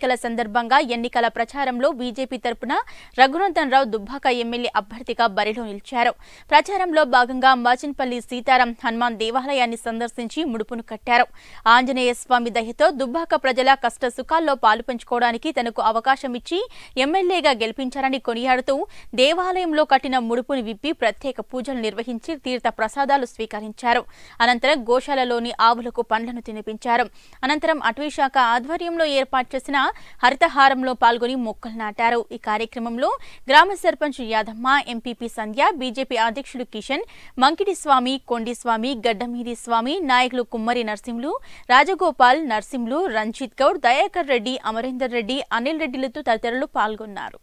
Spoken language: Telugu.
ఎన్నికల సందర్భంగా ఎన్నికల ప్రచారంలో బీజేపీ తరపున రఘునందన్ రావు దుబ్బాక ఎమ్మెల్యే అభ్యర్థిగా బరిలో నిలిచారు ప్రచారంలో భాగంగా మాచిన్పల్లి సీతారాం హనుమాన్ దేవాలయాన్ని సందర్శించి ముడుపును కట్టారు ఆంజనేయ స్వామి దయతో దుబ్బాక ప్రజల కష్ట సుఖాల్లో పాలుపంచుకోవడానికి తనకు అవకాశం ఇచ్చి ఎమ్మెల్యేగా గెలిపించారని కొనియాడుతూ దేవాలయంలో కట్టిన ముడుపుని విప్పి ప్రత్యేక పూజలు నిర్వహించి తీర్థ ప్రసాదాలు స్వీకరించారు అనంతరం గోశాలలోని ఆవులకు పండ్లను తినిపించారు అనంతరం అటవీశాఖ ఆధ్వర్యంలో ఏర్పాటు చేసిన హరితహారంలో పాల్గొని మొక్కలు నాటారు ఈ కార్యక్రమంలో గ్రామ సర్పంచ్ యాదమ్మ ఎంపీపీ సంధ్య బీజేపీ అధ్యక్షుడు కిషన్ మంకిటి స్వామి కొండిస్వామి గడ్డమీది స్వామి నాయకులు కుమ్మరి నర్సింహులు రాజగోపాల్ నర్సింహులు రంజిత్ గౌడ్ దయాకర్ రెడ్డి అమరేందర్ రెడ్డి అనిల్ రెడ్డిలతో తదితరులు పాల్గొన్నారు